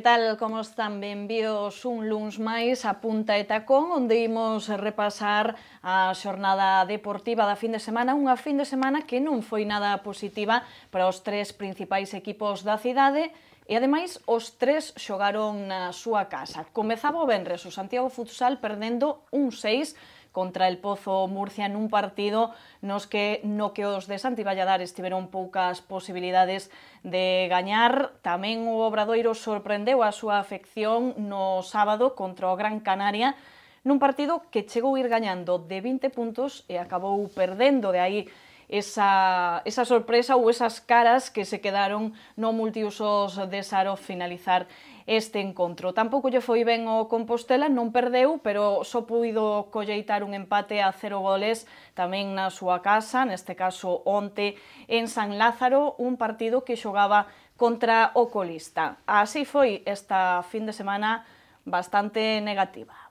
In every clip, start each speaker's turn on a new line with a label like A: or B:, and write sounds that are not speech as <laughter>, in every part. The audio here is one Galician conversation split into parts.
A: Que tal, como están? Benvíos un luns máis a Punta e Tacón, onde imos repasar a xornada deportiva da fin de semana, unha fin de semana que non foi nada positiva para os tres principais equipos da cidade, E ademais, os tres xogaron na súa casa. Comezaba o Benres o Santiago Futsal perdendo un 6 contra el Pozo Murcia en un partido nos que no que os de Santi Valladares tiveron poucas posibilidades de gañar. Tamén o Obradoiro sorprendeu a súa afección no sábado contra o Gran Canaria nun partido que chegou a ir gañando de 20 puntos e acabou perdendo de aí esa, esa sorpresa ou esas caras que se quedaron no multiusos de Saro finalizar este encontro. Tampouco lle foi ben o Compostela, non perdeu, pero só puido colleitar un empate a cero goles tamén na súa casa, neste caso onte en San Lázaro, un partido que xogaba contra o colista. Así foi esta fin de semana bastante negativa.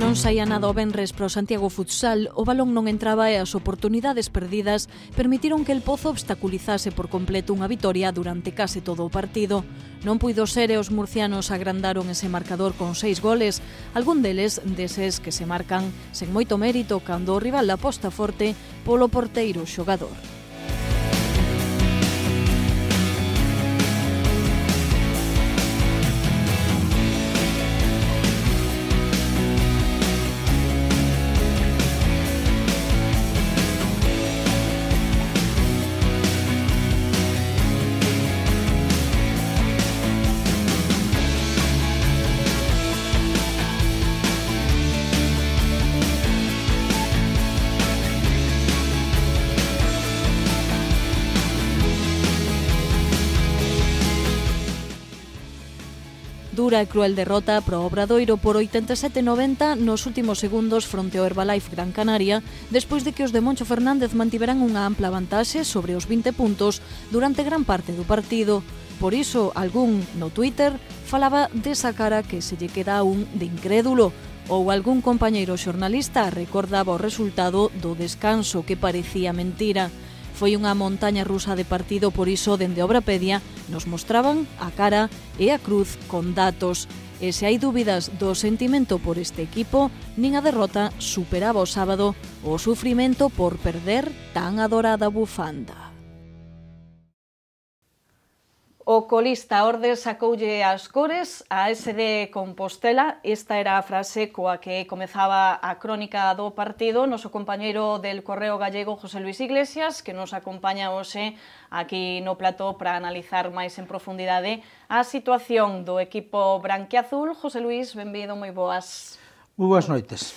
A: Non saía nada o Benres o Santiago Futsal, o balón non entraba e as oportunidades perdidas permitiron que el Pozo obstaculizase por completo unha vitoria durante case todo o partido. Non puido ser e os murcianos agrandaron ese marcador con seis goles, algún deles deses que se marcan sen moito mérito cando o rival aposta forte polo porteiro xogador. dura e cruel derrota pro Obradoiro por 87-90 nos últimos segundos fronte ao Herbalife Gran Canaria, despois de que os de Moncho Fernández mantiveran unha ampla vantaxe sobre os 20 puntos durante gran parte do partido. Por iso, algún no Twitter falaba desa cara que se lle queda un de incrédulo, ou algún compañeiro xornalista recordaba o resultado do descanso que parecía mentira. Foi unha montaña rusa de partido, por iso, dende Obrapedia, nos mostraban a cara e a cruz con datos. E se hai dúbidas do sentimento por este equipo, nin a derrota superaba o sábado o sufrimento por perder tan adorada bufanda. O colista Orde sacoulle as cores a ese de Compostela. Esta era a frase coa que comezaba a crónica do partido. Noso compañeiro del Correo Gallego, José Luis Iglesias, que nos acompaña hoxe aquí no plató para analizar máis en profundidade a situación do equipo branquiazul. José Luis, benvido, moi boas.
B: Moi boas noites.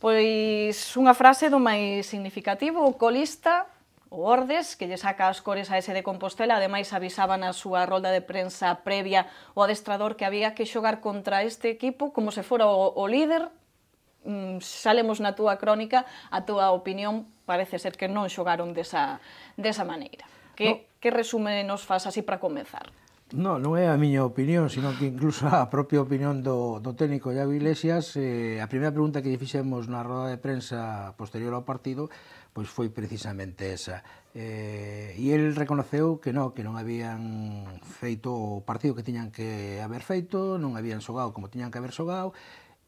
A: Pois unha frase do máis significativo, o colista O Ordes, que lle saca as cores a ese de Compostela, ademais avisaba na súa rolda de prensa previa o adestrador que había que xogar contra este equipo como se fora o, o líder. Mm, salemos na túa crónica, a túa opinión parece ser que non xogaron desa, desa maneira. Que, no. que resume nos faz así para comenzar?
B: No, non é a miña opinión, sino que incluso a propia opinión do, do técnico Iago Iglesias, eh, a primeira pregunta que lle fixemos na roda de prensa posterior ao partido pois foi precisamente esa. Eh, e el reconoceu que non, que non habían feito o partido que tiñan que haber feito, non habían xogado como tiñan que haber xogado,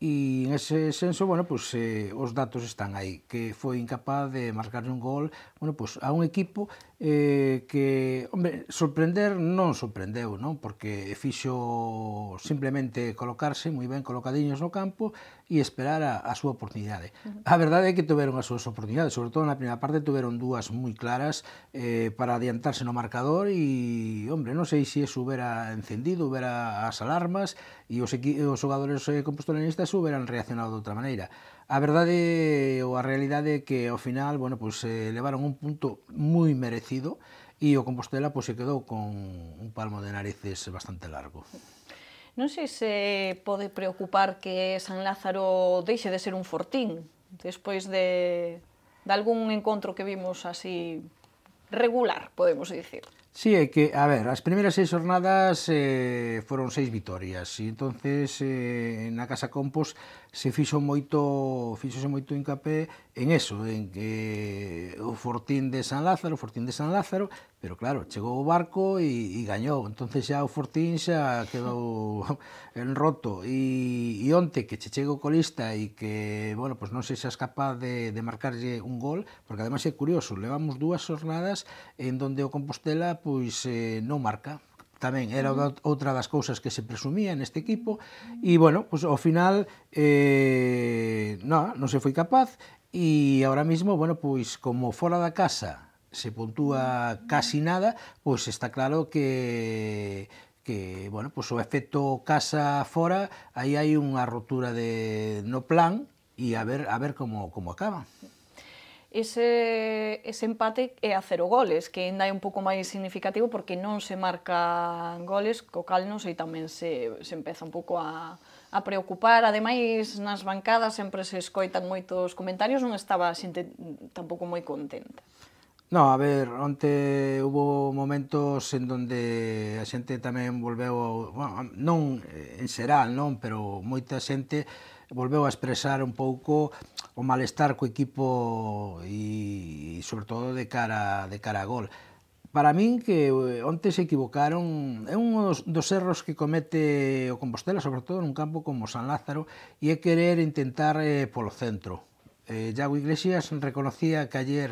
B: E en ese senso, bueno, pues, eh, os datos están aí, que foi incapaz de marcar un gol bueno, pues, a un equipo eh, que, hombre, sorprender non sorprendeu, non? porque fixo simplemente colocarse moi ben colocadiños no campo e esperar a, a súa oportunidade. Uh -huh. A verdade é que tuveron as súas oportunidades, sobre todo na primeira parte tuveron dúas moi claras eh, para adiantarse no marcador e, hombre, non sei se iso hubera encendido, hubera as alarmas e os, os jogadores eh, compostolenistas caso hubieran reaccionado de outra maneira. A verdade ou a realidade é que ao final, bueno, pois se eh, levaron un punto moi merecido e o Compostela pois pues, se quedou con un palmo de narices bastante largo.
A: Non sei se pode preocupar que San Lázaro deixe de ser un fortín despois de, de algún encontro que vimos así regular, podemos dicir.
B: Sí, é que, a ver, as primeiras seis jornadas eh, foron seis vitorias e entonces eh, na Casa Compos se fixo moito fixose moito hincapé en eso, en que o Fortín de San Lázaro, o Fortín de San Lázaro, pero claro, chegou o barco e, e gañou, entonces xa o Fortín xa quedou <laughs> en roto e, e onte que che chegou o colista e que, bueno, pues non se xa capaz de, de marcarlle un gol, porque además é curioso, levamos dúas xornadas en donde o Compostela pois eh, non marca, tamén era outra das cousas que se presumía neste equipo e bueno, pues, ao final eh, no, non se foi capaz e agora mesmo, bueno, pois como fora da casa se puntúa casi nada, pois está claro que que, bueno, pois o efecto casa fora, aí hai unha rotura de no plan e a ver a ver como como acaba
A: ese, ese empate é a cero goles, que ainda é un pouco máis significativo porque non se marca goles, co cal non sei tamén se, se empeza un pouco a, a preocupar. Ademais, nas bancadas sempre se escoitan moitos comentarios, non estaba a xente tampouco moi contenta.
B: No, a ver, onte hubo momentos en donde a xente tamén volveu, bueno, non en xeral, non, pero moita xente volveu a expresar un pouco o malestar co equipo e, e sobre todo de cara de cara a gol. Para min que eh, onte se equivocaron é un dos, dos erros que comete o Compostela, sobre todo nun campo como San Lázaro, e é querer intentar eh, polo centro. Eh, Iago Iglesias reconocía que ayer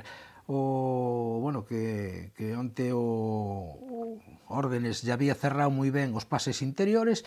B: o bueno que, que onte o, o órdenes ya había cerrado moi ben os pases interiores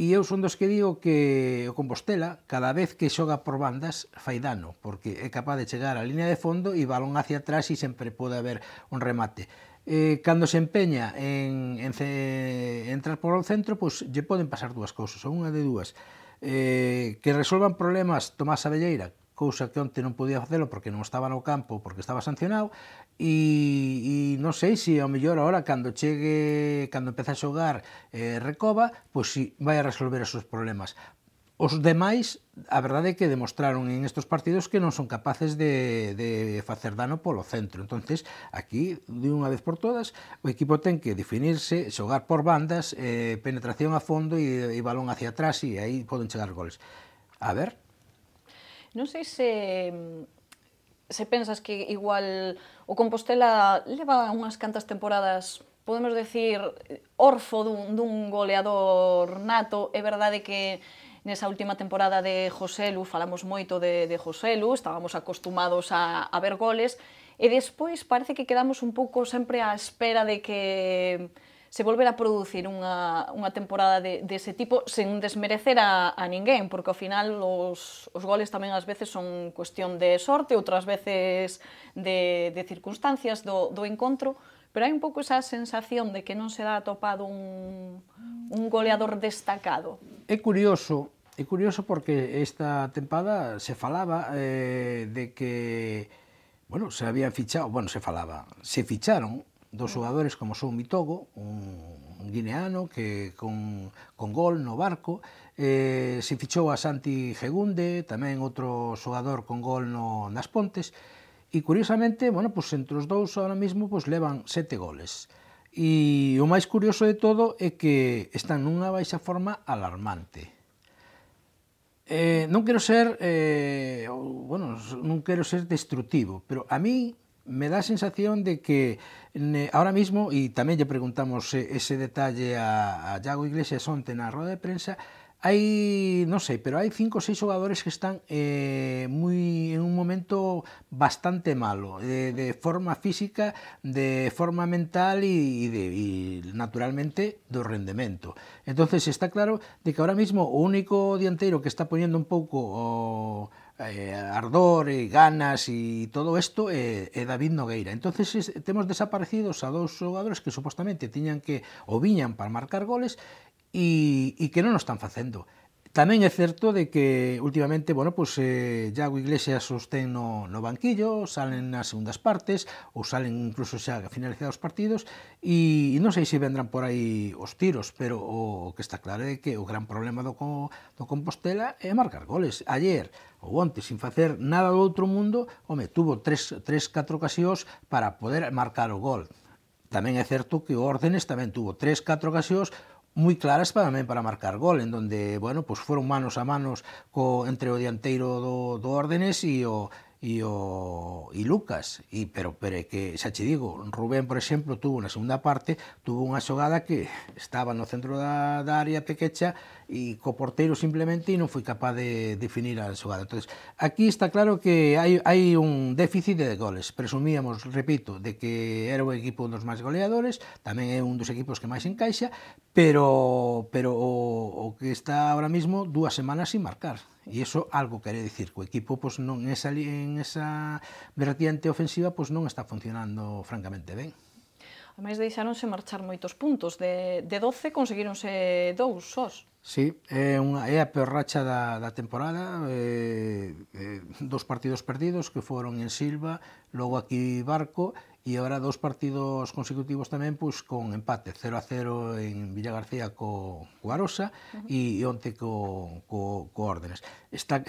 B: E eu son dos que digo que o Compostela, cada vez que xoga por bandas, fai dano, porque é capaz de chegar á línea de fondo e balón hacia atrás e sempre pode haber un remate. Eh, cando se empeña en, en, en entrar por o centro, pois pues, lle poden pasar dúas cousas, ou unha de dúas. Eh, que resolvan problemas Tomás Avelleira, cousa que onte non podía facelo porque non estaba no campo, porque estaba sancionado, e, e non sei se ao mellor ahora cando chegue, cando empeza a xogar eh, Recoba, pois si vai a resolver os seus problemas. Os demais, a verdade é que demostraron en estos partidos que non son capaces de, de facer dano polo centro. entonces aquí, de unha vez por todas, o equipo ten que definirse, xogar por bandas, eh, penetración a fondo e, e balón hacia atrás e aí poden chegar goles. A ver.
A: Non sei se se pensas que igual o Compostela leva unhas cantas temporadas podemos decir, orfo dun, dun goleador nato, é verdade que nesa última temporada de Joselu, falamos moito de, de Joselu, estábamos acostumados a, a ver goles, e despois parece que quedamos un pouco sempre á espera de que se volver a producir unha, unha temporada de, de ese tipo sen desmerecer a, a ninguén, porque ao final os, os goles tamén ás veces son cuestión de sorte, outras veces de, de circunstancias do, do encontro, pero hai un pouco esa sensación de que non se dá atopado un, un goleador destacado.
B: É curioso, é curioso porque esta tempada se falaba eh, de que bueno, se habían fichado, bueno, se falaba, se ficharon dos xogadores como son Mitogo, un guineano que con, con gol no barco, eh, se fichou a Santi Gegunde, tamén outro xogador con gol no, nas Pontes, e curiosamente, bueno, pues, entre os dous ahora mesmo pues, levan sete goles. E o máis curioso de todo é que están nunha baixa forma alarmante. Eh, non quero ser eh, bueno, non quero ser destructivo, pero a mí me dá a sensación de que ne, ahora mismo, e tamén lle preguntamos ese detalle a, a Iago Iglesias onte na roda de prensa, hai, non sei, pero hai cinco ou seis xogadores que están eh, moi en un momento bastante malo, de, de forma física, de forma mental e, e, de, e naturalmente do rendemento. entonces está claro de que ahora mismo o único dianteiro que está poñendo un pouco o eh, ardor e ganas e todo isto é, eh, é eh, David Nogueira. Entonces es, temos desaparecidos a dous xogadores que supostamente tiñan que ou viñan para marcar goles e, e que non o están facendo. Tamén é certo de que últimamente, bueno, pois eh, Iago Iglesias sostén no, no banquillo, salen nas segundas partes ou salen incluso xa finalizados os partidos e, e non sei se vendrán por aí os tiros, pero o, o que está claro é que o gran problema do, do Compostela é marcar goles. Ayer ou onte, sin facer nada do outro mundo, home, tuvo tres, tres catro ocasións para poder marcar o gol. Tamén é certo que o Órdenes tamén tuvo tres, catro ocasións moi claras para mí para marcar gol, en donde, bueno, pues fueron manos a manos co, entre o dianteiro do, do Órdenes e o e o e Lucas, e pero pero é que xa che digo, Rubén, por exemplo, tuvo na segunda parte, tuvo unha xogada que estaba no centro da, da área pequecha e co porteiro simplemente non foi capaz de definir a xogada. Entonces, aquí está claro que hai, hai un déficit de goles. Presumíamos, repito, de que era o equipo un dos máis goleadores, tamén é un dos equipos que máis encaixa, pero, pero o, o que está ahora mismo dúas semanas sin marcar. E iso algo quere dicir que o equipo pois, non en esa, en esa vertiente ofensiva pois, non está funcionando francamente ben.
A: Ademais deixáronse marchar moitos puntos, de, de 12 conseguironse dous sós.
B: Sí, é, unha, é a peor racha da, da temporada, eh, eh, dos partidos perdidos que foron en Silva, logo aquí Barco, E agora dous partidos consecutivos tamén pois, con empate 0 a 0 en Villa García co, co Arosa uh -huh. e onte co, co, co Órdenes. Está,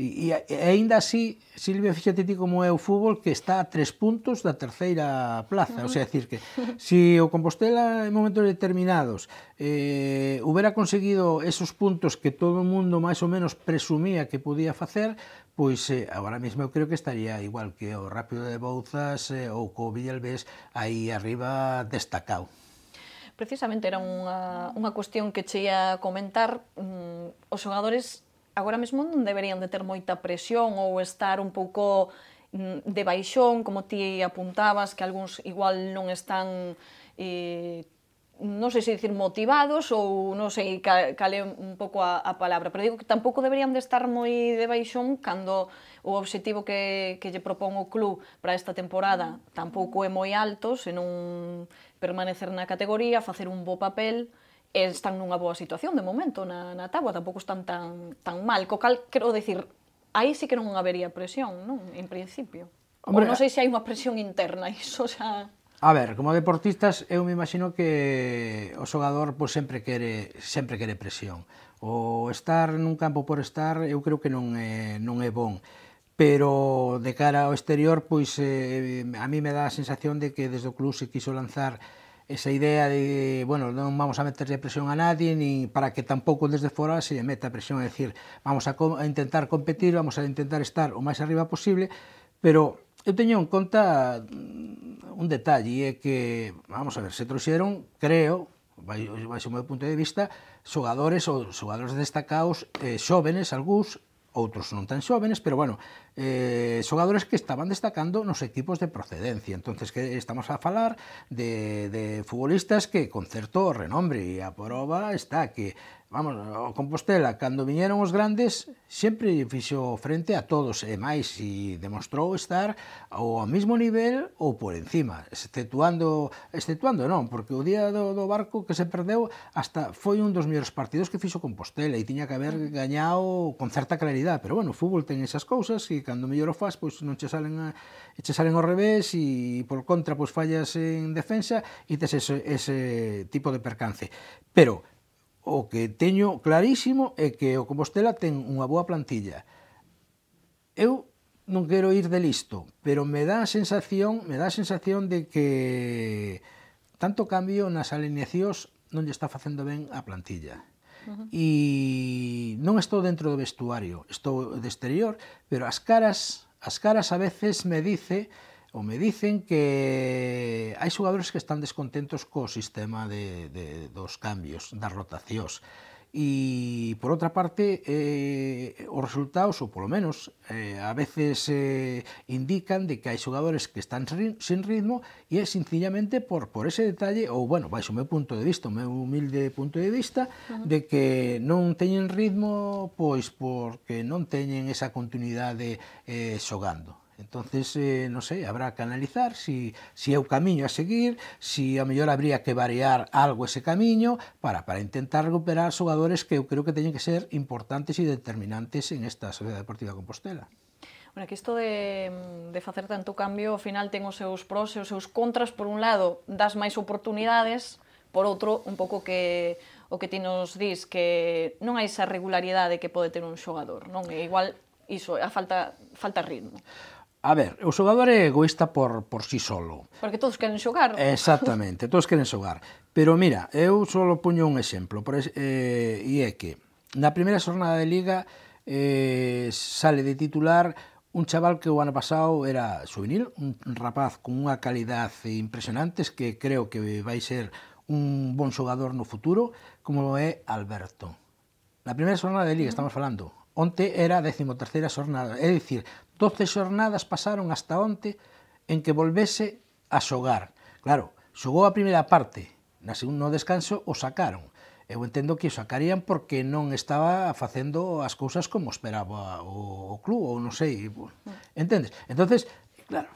B: e, e, aínda así, Silvia, fíxate ti como é o fútbol que está a tres puntos da terceira plaza. Uh -huh. O sea, decir que se si o Compostela en momentos determinados eh, hubera conseguido esos puntos que todo o mundo máis ou menos presumía que podía facer, pois eh, agora mesmo eu creo que estaría igual que o Rápido de Bouzas eh, ou co Villalbés aí arriba destacado.
A: Precisamente era unha, unha cuestión que che ia comentar. Mm, os xogadores agora mesmo non deberían de ter moita presión ou estar un pouco mm, de baixón, como ti apuntabas, que algúns igual non están eh, non sei se dicir motivados ou non sei cal é un pouco a, a palabra, pero digo que tampouco deberían de estar moi de baixón cando o obxectivo que, que lle propón o club para esta temporada tampouco é moi alto, senón permanecer na categoría, facer un bo papel, e están nunha boa situación de momento na, na tabua, tampouco están tan, tan mal, co cal quero decir, aí sí que non habería presión, non? En principio. Hombre, Ou non sei se hai unha presión interna, <laughs> iso xa...
B: A ver, como deportistas, eu me imagino que o xogador pois, sempre quere sempre quere presión. O estar nun campo por estar, eu creo que non é, non é bon pero de cara ao exterior, pois eh, a mí me dá a sensación de que desde o club se quiso lanzar esa idea de, bueno, non vamos a meterle presión a nadie, ni para que tampouco desde fora se lle meta presión, é dicir, vamos a, a intentar competir, vamos a intentar estar o máis arriba posible, pero eu teño en conta mm, un detalle, é que, vamos a ver, se trouxeron, creo, vai, vai o meu punto de vista, xogadores ou xogadores destacados eh, xóvenes, algúns, outros non tan xóvenes, pero bueno, eh, xogadores que estaban destacando nos equipos de procedencia. entonces que estamos a falar de, de futbolistas que con certo renombre e a prova está que vamos, o Compostela, cando viñeron os grandes, sempre fixo frente a todos, e máis, e demostrou estar ao mesmo nivel ou por encima, exceptuando, exceptuando non, porque o día do, do barco que se perdeu hasta foi un dos mellores partidos que fixo Compostela e tiña que haber gañado con certa claridade, pero bueno, o fútbol ten esas cousas e cando mellor o faz, pois non che salen, a, che salen ao revés e por contra, pois fallas en defensa e tes ese, ese tipo de percance. Pero o que teño clarísimo é que o Compostela ten unha boa plantilla. Eu non quero ir de listo, pero me dá a sensación, me dá a sensación de que tanto cambio nas alineacións non lle está facendo ben a plantilla. Uh -huh. E non estou dentro do vestuario, estou de exterior, pero as caras, as caras a veces me dice ou me dicen que hai xogadores que están descontentos co sistema de, de, dos cambios, das rotacións. E, por outra parte, eh, os resultados, ou polo menos, eh, a veces eh, indican de que hai xogadores que están sin ritmo e é sencillamente por, por ese detalle, ou, bueno, baixo o meu punto de vista, o meu humilde punto de vista, uh -huh. de que non teñen ritmo, pois, porque non teñen esa continuidade eh, xogando. Entonces, eh, non sei, habrá que analizar si, si é o camiño a seguir, si a mellor habría que variar algo ese camiño para, para intentar recuperar xogadores que eu creo que teñen que ser importantes e determinantes en esta Sociedade Deportiva Compostela.
A: Bueno, que isto de, de facer tanto cambio, ao final ten os seus pros e os seus contras, por un lado, das máis oportunidades, por outro, un pouco que o que ti nos dis que non hai esa regularidade que pode ter un xogador, non? E igual iso, a falta falta ritmo.
B: A ver, o xogador é egoísta por, por si sí solo.
A: Porque todos queren xogar. Exactamente,
B: todos queren xogar. Pero mira, eu só puño un exemplo, por, eh, e é que na primeira xornada de Liga eh, sale de titular un chaval que o ano pasado era souvenir, un rapaz con unha calidad impresionante que creo que vai ser un bon xogador no futuro, como é Alberto. Na primeira xornada de Liga, estamos falando, Onte era a 13ª xornada, é dicir, 12 xornadas pasaron hasta onte en que volvese a xogar. Claro, xogou a primeira parte, na segundo descanso o sacaron. Eu entendo que o sacarían porque non estaba facendo as cousas como esperaba o, o club, ou non sei, mm. entendes? Entonces, claro,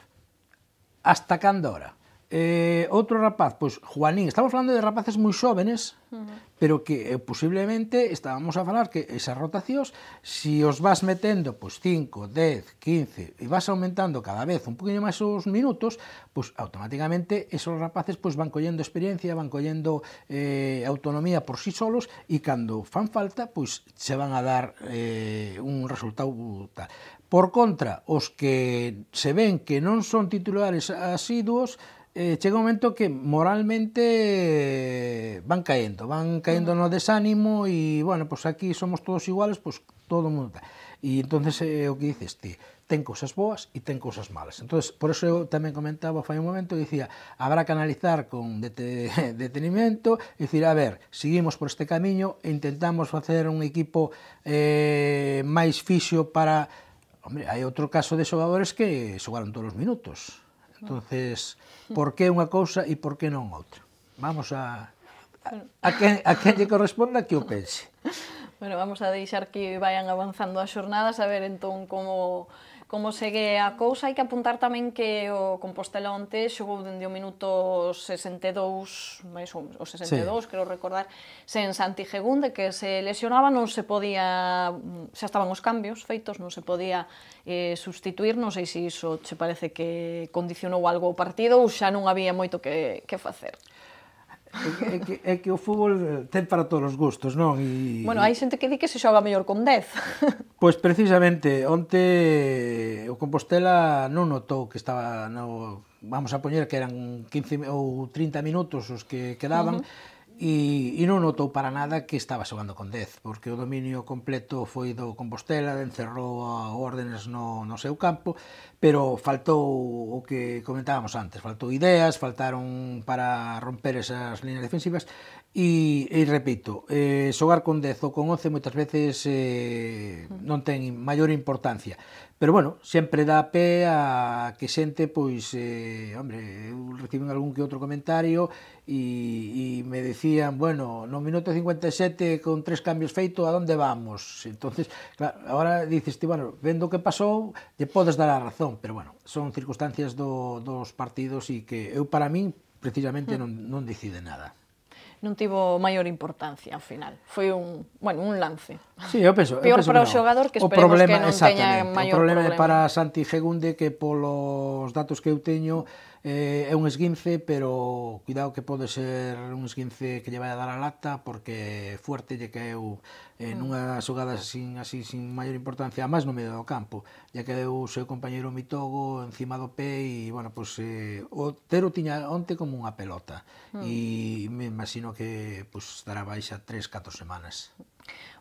B: hasta cando hora? Eh, outro rapaz, pois Juanín, estamos falando de rapaces moi xóvenes, uh -huh. pero que eh, posiblemente estábamos a falar que esas rotacións, se si os vas metendo pois 5, 10, 15 e vas aumentando cada vez un poquinho máis os minutos, pois automáticamente esos rapaces pois van collendo experiencia, van collendo eh, autonomía por sí solos e cando fan falta, pois se van a dar eh, un resultado tal. Por contra, os que se ven que non son titulares asiduos, eh, chega un momento que moralmente van caendo, van caendo no desánimo e, bueno, pues aquí somos todos iguales, pues todo o mundo. E entonces eh, o que dices ti, ten cousas boas e ten cousas malas. Entonces, por eso eu tamén comentaba fai un momento, dicía, habrá que analizar con dete, <laughs> detenimento, e dicir, a ver, seguimos por este camiño e intentamos facer un equipo eh, máis fixo para... Hombre, hai outro caso de xogadores que xogaron todos os minutos Entonces, por que unha cousa e por que non outra? Vamos a a, a que lle corresponda que o pense.
A: Bueno, vamos a deixar que vayan avanzando as xornadas a ver entón como como segue a cousa, hai que apuntar tamén que o Compostela onte xogou dende o minuto 62, máis ou, o 62, sí. quero recordar, sen Santi Gegunde, que se lesionaba, non se podía, xa estaban os cambios feitos, non se podía eh, sustituir, non sei se iso che parece que condicionou algo o partido ou xa non había moito que, que facer.
B: É que, é que o fútbol eh, ten para todos os gustos, non? E... Bueno, hai
A: xente que di que se xoga mellor con 10.
B: <laughs> Pois precisamente, onte eh, o Compostela non notou que estaba no vamos a poñer que eran 15 ou 30 minutos os que quedaban, uh -huh e, e non notou para nada que estaba xogando con 10, porque o dominio completo foi do Compostela, encerrou a órdenes no, no seu campo, pero faltou o que comentábamos antes, faltou ideas, faltaron para romper esas líneas defensivas, e, e repito, eh, xogar con 10 ou con 11 moitas veces eh, non ten maior importancia, Pero bueno, sempre dá pé a que xente, pois, eh, hombre, eu reciben algún que outro comentario e, e me decían, bueno, no minuto 57 con tres cambios feito, a onde vamos? entonces claro, agora dices ti, bueno, vendo o que pasou, te podes dar a razón, pero bueno, son circunstancias do, dos partidos e que eu para min precisamente hmm. non, non decide nada
A: non tivo maior importancia ao final. Foi un, bueno, un lance. Sí, eu penso, Peor eu penso para o xogador que esperemos problema, que non teña maior problema. O problema, é para
B: Santi Segunde que polos datos que eu teño Eh, é un esguince, pero cuidado que pode ser un esguince que lle vai a dar a lata porque fuerte lle caeu eh, mm. nunha xogada sin, así sin maior importancia, máis no medio do campo. Lle caeu o seu compañeiro Mitogo encima do pé e, bueno, pues, eh, o Tero tiña onte como unha pelota. Mm. E me imagino que pues, dará baixa 3, 4 semanas.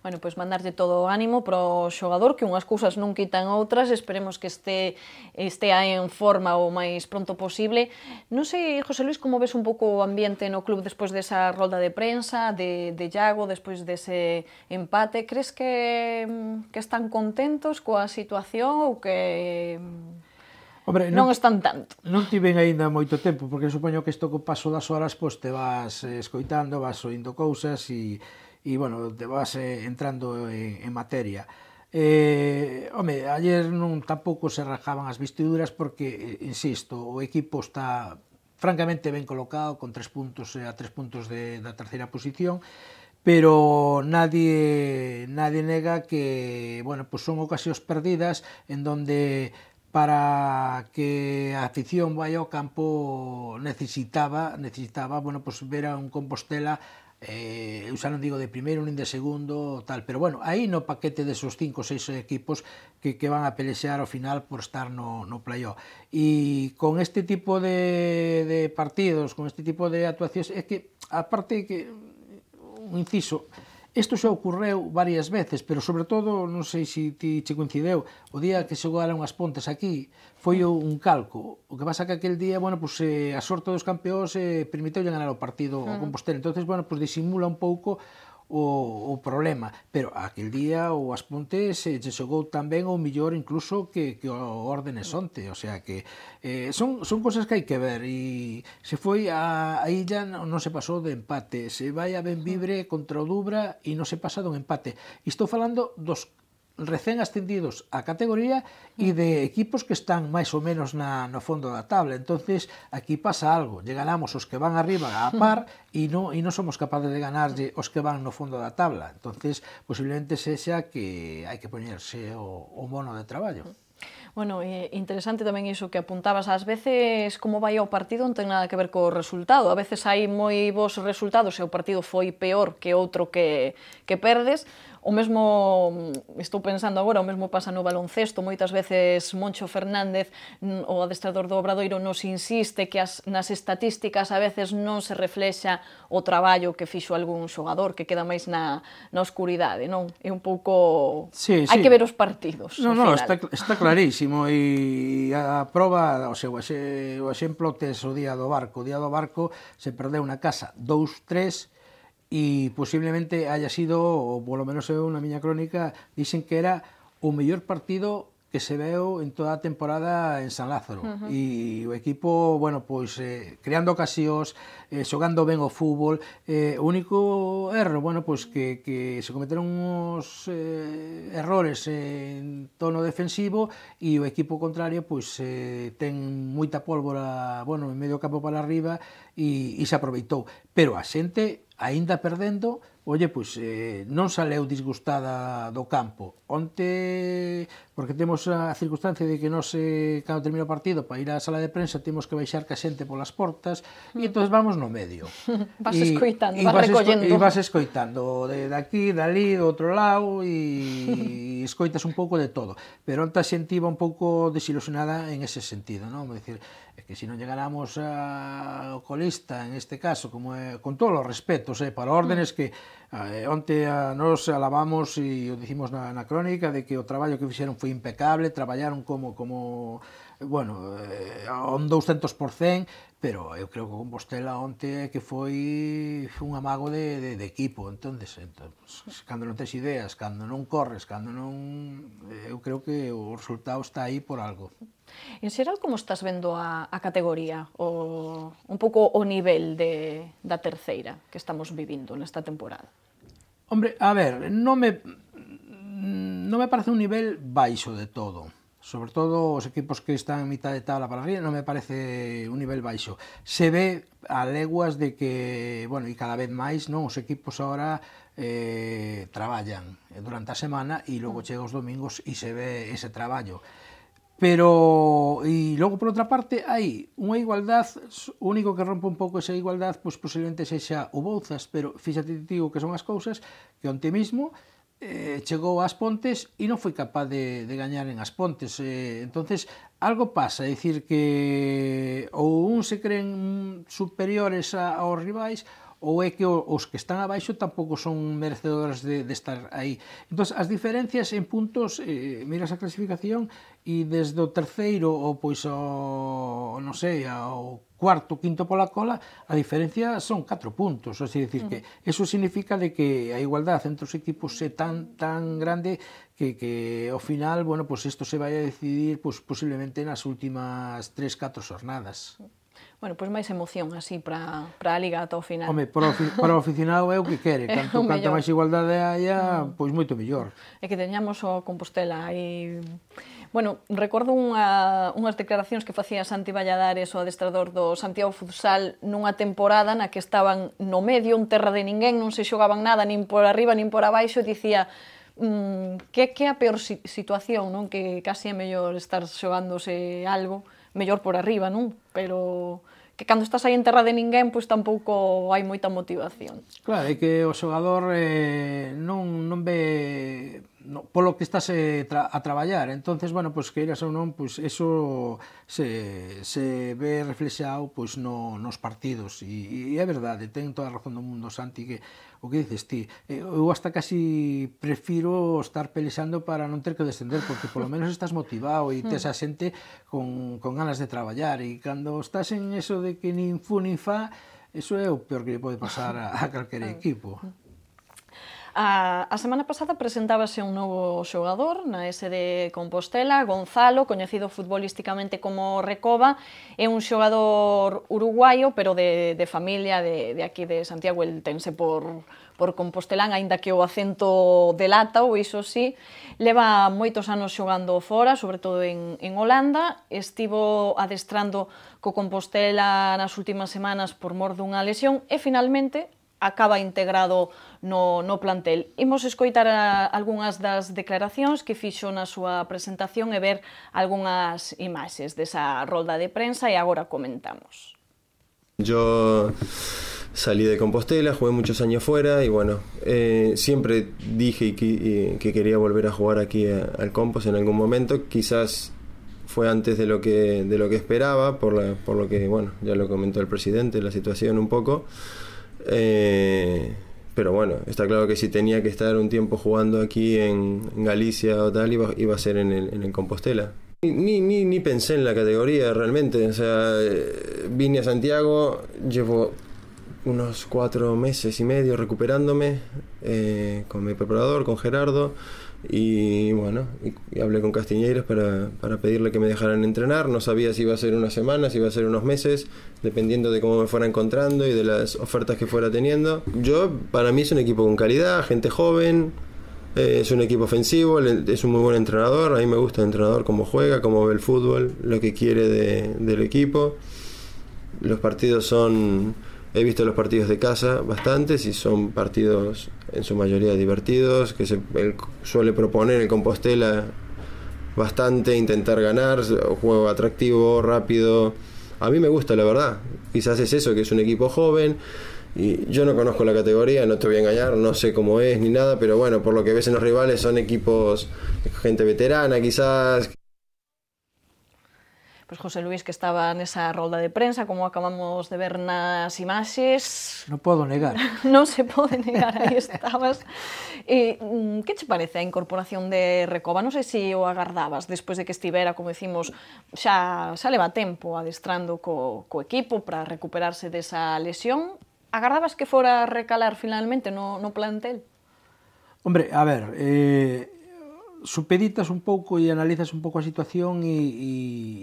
A: Bueno, pois mandarlle todo o ánimo pro xogador, que unhas cousas non quitan outras, esperemos que este estea en forma o máis pronto posible. Non sei, José Luis, como ves un pouco o ambiente no club despois desa rolda de prensa, de, de Iago, despois dese empate, crees que, que están contentos coa situación ou que...
B: Hombre, non, non están tanto. Non tiven aínda moito tempo, porque supoño que isto co paso das horas pois te vas eh, escoitando, vas oindo cousas e e, bueno, te vas eh, entrando en, en materia. Eh, home, ayer non tampouco se rajaban as vestiduras porque, eh, insisto, o equipo está francamente ben colocado con tres puntos eh, a tres puntos de, da terceira posición pero nadie nadie nega que bueno, pues son ocasións perdidas en donde para que a afición vaya ao campo necesitaba necesitaba bueno, pues ver a un Compostela eh, eu xa non digo de primeiro nin de segundo tal, pero bueno, aí no paquete esos cinco ou seis equipos que, que van a pelexear ao final por estar no, no playoff e con este tipo de, de partidos con este tipo de actuacións é que aparte que un inciso Isto xa ocorreu varias veces, pero sobre todo, non sei se ti che coincideu, o día que xogaron as pontes aquí foi un calco. O que pasa que aquel día, bueno, pues, eh, a sorte dos campeóns eh, permiteu ganar o partido uh -huh. ao Compostela. entonces bueno, pues, disimula un pouco o, o problema, pero aquel día o as se, se lle xogou tamén o millor incluso que, que o Órdenes onte, o sea que eh, son, son cosas que hai que ver e se foi a, a Illa non se pasou de empate, se vai a Benvibre contra o Dubra e non se pasa dun empate. E estou falando dos recén ascendidos a categoría e de equipos que están máis ou menos na, no fondo da tabla. entonces aquí pasa algo, llegaramos os que van arriba a par e non, e non somos capaces de ganarlle os que van no fondo da tabla. entonces posiblemente sexa que hai que poñerse o, o mono de traballo.
A: Bueno, eh, interesante tamén iso que apuntabas. Ás veces, como vai o partido non ten nada que ver co resultado. A veces hai moi bons resultados e o partido foi peor que outro que, que perdes, O mesmo, estou pensando agora, o mesmo pasa no baloncesto, moitas veces Moncho Fernández, o adestrador do Obradoiro, nos insiste que as, nas estatísticas a veces non se reflexa o traballo que fixo algún xogador, que queda máis na, na oscuridade, non? É un pouco... Sí, sí. Hai que ver os partidos, No, no, está, está
B: clarísimo, e a prova, o seu, o exemplo tes o día do barco, o día do barco se perdeu na casa, dous, tres, y posiblemente haya sido, ou polo menos eu una miña crónica, dicen que era o mellor partido que se veu en toda a temporada en San Lázaro. Uh -huh. E o equipo, bueno, pois eh, creando ocasións, eh, xogando ben o fútbol, eh, o único erro, bueno, pois que, que se cometeron uns eh, errores en tono defensivo e o equipo contrario pois eh, ten moita pólvora, bueno, en medio campo para arriba e, e se aproveitou. Pero a xente ainda perdendo Olle, pois, eh, non saleu disgustada do campo. Onte, porque temos a circunstancia de que non se, eh, cando termina o partido, para ir á sala de prensa, temos que baixar ca xente polas portas, e mm. entón vamos no medio. <laughs>
A: vas escoitando, e vas, recollendo. E vas
B: escoitando de, de aquí, dali, do outro lado, e, e <laughs> escoitas un pouco de todo. Pero onte a xente iba un pouco desilusionada en ese sentido, non? Vou dicir, é que se si non chegáramos ao colista, en este caso, como é, con todos os respetos, eh, para mm. órdenes que Eh, onte a nos alabamos e o dicimos na, na crónica de que o traballo que fixeron foi impecable, traballaron como como bueno, eh, un 200%, pero eu creo que Compostela onte que foi un amago de, de, de equipo, entonces, entonces cando non tes ideas, cando non corres, cando non eh, eu creo que o resultado está aí por algo.
A: En xeral, como estás vendo a, a categoría, o, un pouco o nivel de, da terceira que estamos vivindo nesta temporada?
B: Hombre, a ver, non me, non me parece un nivel baixo de todo sobre todo os equipos que están en mitad de tabla para arriba, non me parece un nivel baixo. Se ve a leguas de que, bueno, e cada vez máis, non, os equipos agora eh, traballan durante a semana e logo mm. chega os domingos e se ve ese traballo. Pero, e logo por outra parte, hai unha igualdad, o único que rompe un pouco esa igualdad, pois posiblemente sexa o Bouzas, pero fíxate, digo que son as cousas que onte mismo, eh, chegou ás Pontes e non foi capaz de, de gañar en as Pontes. Eh, entonces algo pasa, é dicir que ou un se creen superiores a, aos rivais ou é que os que están abaixo tampouco son merecedores de, de estar aí. Entón, as diferencias en puntos, eh, miras a clasificación, e desde o terceiro ou pois o, non sei, ao cuarto, quinto pola cola, a diferencia son 4 puntos, así sea, que eso significa de que a igualdade entre os equipos é tan tan grande que, que ao final, bueno, pois pues isto se vai a decidir pois, pues, posiblemente nas últimas 3, 4 xornadas
A: bueno, pois máis emoción así para para a liga ata o final. Home, para o, <laughs> para o
B: aficionado é o que quere, canto o máis igualdade haya, mm. pois moito mellor.
A: É que teñamos o Compostela aí Bueno, recordo unha, unhas declaracións que facía Santi Valladares, o adestrador do Santiago Futsal, nunha temporada na que estaban no medio, un terra de ninguén, non se xogaban nada, nin por arriba, nin por abaixo, e dicía, mmm, que, que a peor situación, non? que casi é mellor estar xogándose algo mellor por arriba, non? Pero que cando estás aí en terra de ninguén, pois tampouco hai moita motivación.
B: Claro, é que o xogador eh, non, non ve no, polo que estás eh, tra a traballar. Entonces, bueno, pois pues, queiras ou non, pois pues, eso se, se ve reflexado pois pues, no, nos partidos e, e é verdade, ten toda a razón do mundo Santi que o que dices ti, eu eh, hasta casi prefiro estar pelexando para non ter que descender, porque polo menos estás motivado e tes hmm. a xente con, con ganas de traballar, e cando estás en eso de que nin fu nin fa, eso é o peor que lle pode pasar a, a calquera hmm. equipo. Hmm.
A: A, a semana pasada presentábase un novo xogador na SD de Compostela, Gonzalo, coñecido futbolísticamente como Recoba, é un xogador uruguaio, pero de, de familia de, de aquí de Santiago tense por, por Compostelán, aínda que o acento delata, ou iso sí, leva moitos anos xogando fora, sobre todo en, en Holanda, estivo adestrando co Compostela nas últimas semanas por mor dunha lesión e finalmente acaba integrado no, no plantel. Imos escoitar a, eh, algunhas das declaracións que fixo na súa presentación e ver algunhas imaxes desa rolda de prensa e agora comentamos.
C: Yo salí de Compostela, jugué muchos años fuera y bueno, eh, siempre dije que, eh, que, quería volver a jugar aquí a, eh, al Compos en algún momento, quizás fue antes de lo que, de lo que esperaba, por, la, por lo que, bueno, ya lo comentó el presidente, la situación un poco. Eh, pero bueno, está claro que si tenía que estar un tiempo jugando aquí en, Galicia o tal, iba, iba a ser en el, Compostela. Ni, ni, pensé en la categoría realmente. O sea, eh, vine a Santiago, llevo unos cuatro meses y medio recuperándome eh, con mi preparador, con Gerardo. Y bueno, hablé con Castiñeiros para, para, pedirle que me dejaran entrenar. No sabía si iba a ser unas semanas, si iba a ser unos meses, dependiendo de cómo me fuera encontrando y de las ofertas que fuera teniendo. Yo, para mí, es un equipo con calidad, gente joven, eh, es un equipo ofensivo, es un muy buen entrenador. A mí me gusta el entrenador, cómo juega, cómo ve el fútbol, lo que quiere del equipo. Los partidos son He visto los partidos de casa bastantes y son partidos en su mayoría divertidos, que se, suele proponer el Compostela bastante, intentar ganar, juego atractivo, rápido. A mí me gusta, la verdad. Quizás es eso, que es un equipo joven. Y yo no conozco la categoría, no te voy a engañar, no sé cómo es ni nada, pero bueno, por lo que ves en los rivales son equipos, gente veterana quizás.
A: pues José Luis que estaba nesa rolda de prensa, como acabamos de ver nas imaxes...
B: Non podo negar.
A: <laughs> non se pode negar, aí estabas. E, eh, mm, que che parece a incorporación de Recoba? Non sei se o agardabas despois de que estivera, como decimos, xa, xa leva tempo adestrando co, co equipo para recuperarse desa lesión. Agardabas que fora recalar finalmente no, no plantel?
B: Hombre, a ver, eh, supeditas un pouco e analizas un pouco a situación e, e,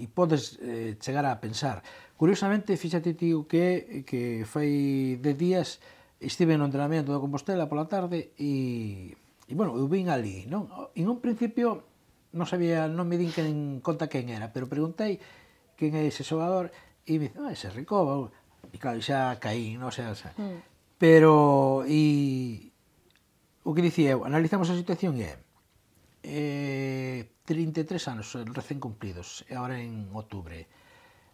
B: e podes eh, chegar a pensar. Curiosamente, fíxate ti o que que fai de días estive no entrenamento de Compostela pola tarde e, e bueno, eu vin ali, non? En un principio non sabía, non me din que en conta quen era, pero preguntei quen é ese xogador e me dixo, ah, ese Recoba, e claro, xa caí, non? sei, xa. Mm. Pero, e, o que dicía eu, analizamos a situación e é, eh, 33 anos recén cumplidos, e agora en outubro.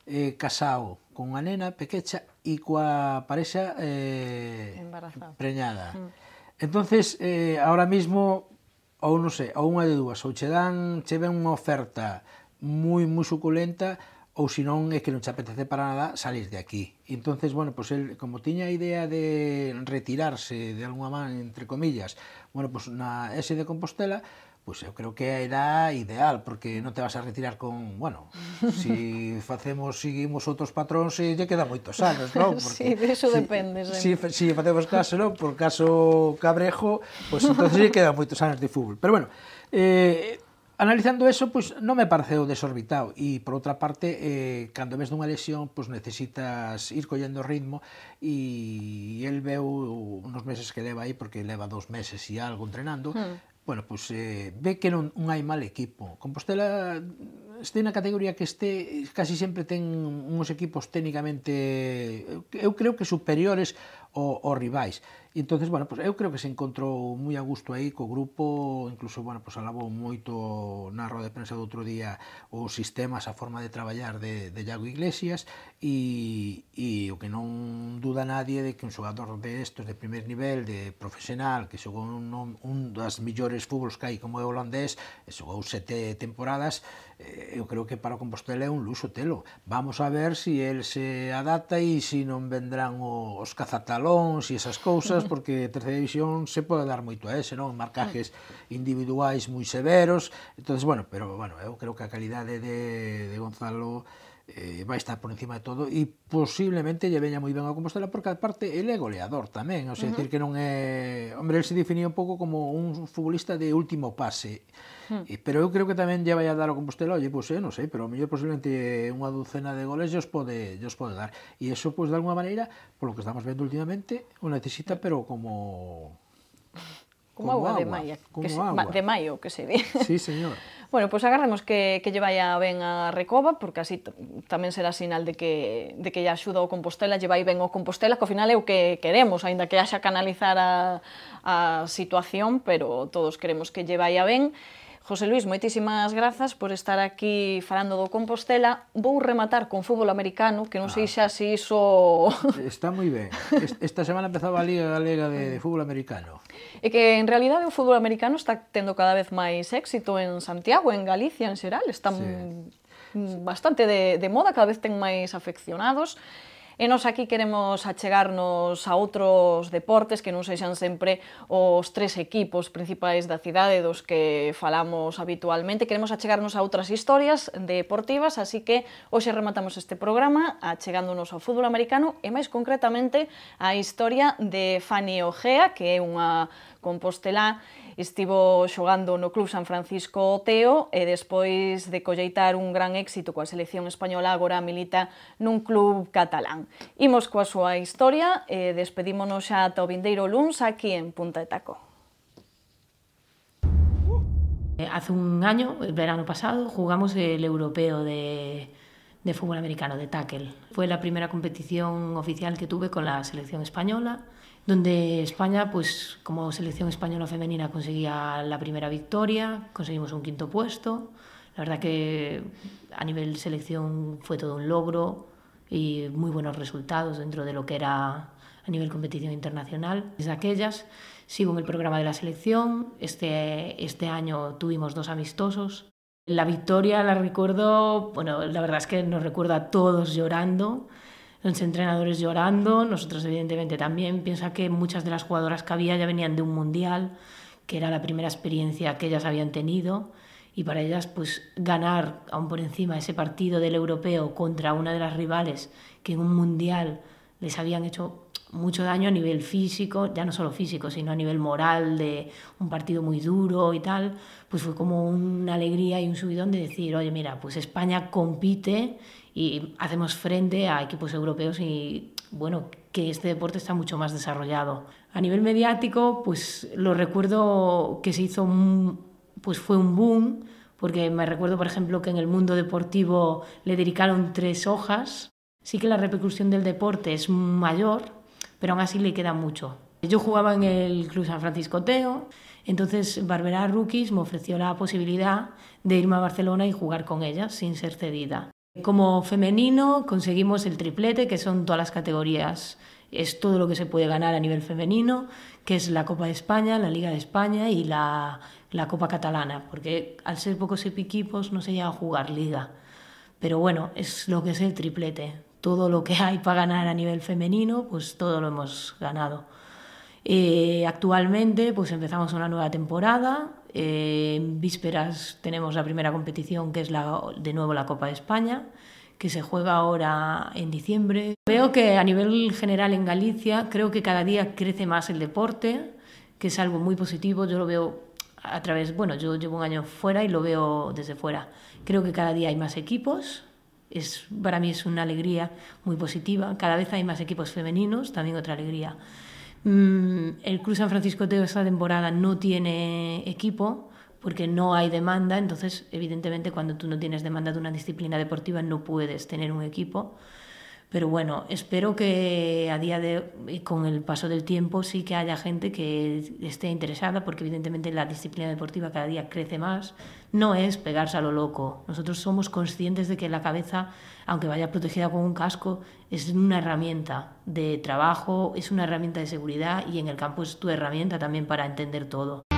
B: Eh, casao con unha nena pequecha e coa parexa eh, preñada. Mm. Entonces, eh, ahora mismo, ou non sei, ou unha de dúas, ou che dan, che ven unha oferta moi, moi suculenta, ou se non é que non che apetece para nada salir de aquí. E entonces, bueno, pois pues el, como tiña a idea de retirarse de alguna man, entre comillas, bueno, pois pues na S de Compostela, pues eu creo que é a ideal, porque non te vas a retirar con, bueno, <laughs> si facemos, seguimos outros patróns, e eh, lle queda moitos anos, non? <laughs> Porque, sí, de eso si,
A: depende. Si,
B: si, si facemos caso, non? Por caso Cabrejo, pois pues, entonces lle queda moitos anos de fútbol. Pero bueno, eh, analizando eso, pois pues, non me pareceu desorbitado. E, por outra parte, eh, cando ves dunha lesión, pois pues, necesitas ir collendo ritmo e el veu unos meses que leva aí, porque leva dos meses e algo entrenando, hmm bueno, pues, eh, ve que non, non hai mal equipo. Compostela este na categoría que este casi sempre ten uns equipos técnicamente eu creo que superiores o, o rivais. E entonces, bueno, pues eu creo que se encontrou moi a gusto aí co grupo, incluso, bueno, pues alabou moito na roda de prensa do outro día os sistemas, a forma de traballar de, de Iago Iglesias e, e o que non duda nadie de que un xogador de estos de primer nivel, de profesional, que xogou un, un das millores fútbols que hai como é holandés, xogou sete temporadas, eh, eu creo que para o Compostela é un luxo telo. Vamos a ver se si el se adapta e se si non vendrán os cazata escalóns e esas cousas, porque a terceira división se pode dar moito a ese, non? Marcajes mm. individuais moi severos, entonces bueno, pero bueno, eu creo que a calidade de, de Gonzalo eh, vai estar por encima de todo e posiblemente lle veña moi ben a Compostela porque aparte ele é goleador tamén, o sea, uh -huh. decir que non é, hombre, el se definía un pouco como un futbolista de último pase. Uh hmm. eh, -huh. pero eu creo que tamén lle vai a dar o Compostela, oye, pois pues, eh, non sei, pero ao mellor posiblemente unha docena de goles lle os pode, lle os pode dar. E iso, pois pues, de alguma maneira, polo que estamos vendo
A: últimamente,
B: o necesita eh. pero como
D: Como, agua, agua de maia, como que se, agua.
B: de
A: maio, que se di. Sí, <laughs> señor. bueno, pois pues agarremos que, que lle vaya ben a recoba, porque así tamén será sinal de que, de que lle axuda o Compostela, lle vai ben o Compostela, que ao final é o que queremos, aínda que haxa canalizar a, a situación, pero todos queremos que lle vaya ben. José Luis, moitísimas grazas por estar aquí falando do Compostela. Vou rematar con fútbol americano, que non ah, sei xa se iso...
B: Está moi ben. Esta semana empezaba a Liga Galega de, Fútbol Americano.
A: E que en realidade o fútbol americano está tendo cada vez máis éxito en Santiago, en Galicia en xeral. Está sí. bastante de, de moda, cada vez ten máis afeccionados. E nos aquí queremos achegarnos a outros deportes que non sexan sempre os tres equipos principais da cidade dos que falamos habitualmente. Queremos achegarnos a outras historias deportivas, así que hoxe rematamos este programa achegándonos ao fútbol americano e máis concretamente a historia de Fanny Ogea, que é unha compostelá Estivo xogando no Club San Francisco Teo e despois de colleitar un gran éxito coa selección española agora milita nun club catalán. Imos coa súa historia e despedímonos xa ata o vindeiro luns aquí en Punta de Taco.
D: Eh, hace un año, el verano pasado, jugamos el europeo de, de fútbol americano, de tackle. Fue la primera competición oficial que tuve con la selección española donde España, pues como selección española femenina, conseguía la primera victoria, conseguimos un quinto puesto. La verdad que a nivel selección fue todo un logro y muy buenos resultados dentro de lo que era a nivel competición internacional. Desde aquellas sigo en el programa de la selección. Este, este año tuvimos dos amistosos. La victoria la recuerdo, bueno, la verdad es que nos recuerda a todos llorando entrenadores llorando, nosotros evidentemente también. Piensa que muchas de las jugadoras que había ya venían de un mundial, que era la primera experiencia que ellas habían tenido, y para ellas pues ganar aún por encima ese partido del europeo contra una de las rivales que en un mundial les habían hecho mucho daño a nivel físico, ya no solo físico, sino a nivel moral de un partido muy duro y tal, pues fue como una alegría y un subidón de decir, oye, mira, pues España compite y hacemos frente a equipos europeos y bueno, que este deporte está mucho más desarrollado. A nivel mediático, pues lo recuerdo que se hizo un, pues fue un boom, porque me recuerdo, por ejemplo, que en el mundo deportivo le dedicaron tres hojas. Sí que la repercusión del deporte es mayor, pero aún así le queda mucho. Yo jugaba en el Club San Francisco Teo, entonces Barbera Rookies me ofreció la posibilidad de irme a Barcelona y jugar con ella sin ser cedida. Como femenino conseguimos el triplete, que son todas las categorías, es todo lo que se puede ganar a nivel femenino, que es la Copa de España, la Liga de España y la, la Copa Catalana, porque al ser pocos equipos no se llega a jugar liga. Pero bueno, es lo que es el triplete todo lo que hay para ganar a nivel femenino, pues todo lo hemos ganado. Eh, actualmente, pues empezamos una nueva temporada. Eh, en vísperas tenemos la primera competición, que es la, de nuevo la Copa de España, que se juega ahora en diciembre. Veo que a nivel general en Galicia, creo que cada día crece más el deporte, que es algo muy positivo. Yo lo veo a través, bueno, yo llevo un año fuera y lo veo desde fuera. Creo que cada día hay más equipos, es, para mí es una alegría muy positiva. Cada vez hay más equipos femeninos, también otra alegría. Mm, el Cruz San Francisco de esta temporada no tiene equipo porque no hay demanda, entonces evidentemente cuando tú no tienes demanda de una disciplina deportiva no puedes tener un equipo. Pero bueno, espero que a día de eh, con el paso del tiempo sí que haya gente que esté interesada, porque evidentemente la disciplina deportiva cada día crece más. No es pegarse a lo loco. Nosotros somos conscientes de que la cabeza, aunque vaya protegida con un casco, es una herramienta de trabajo, es una herramienta de seguridad y en el campo es tu herramienta también para entender todo.